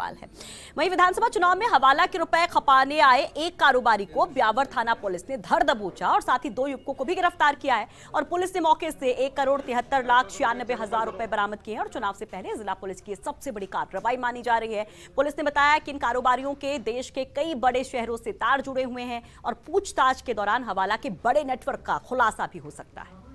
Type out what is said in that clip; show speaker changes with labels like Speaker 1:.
Speaker 1: सवाल है वही विधानसभा चुनाव में हवाला के रुपए खपाने आए एक कारोबारी को ब्यावर थाना पुलिस ने धर दबोचा और साथ ही दो युवकों को भी गिरफ्तार किया है और पुलिस ने मौके से एक करोड़ तिहत्तर लाख छियानबे हजार रुपए बरामद किए हैं और चुनाव से पहले जिला पुलिस की सबसे बड़ी कार्रवाई मानी जा रही है पुलिस ने बताया कि इन कारोबारियों के देश के कई बड़े शहरों से तार जुड़े हुए हैं और पूछताछ के दौरान हवाला के बड़े नेटवर्क का खुलासा भी हो सकता है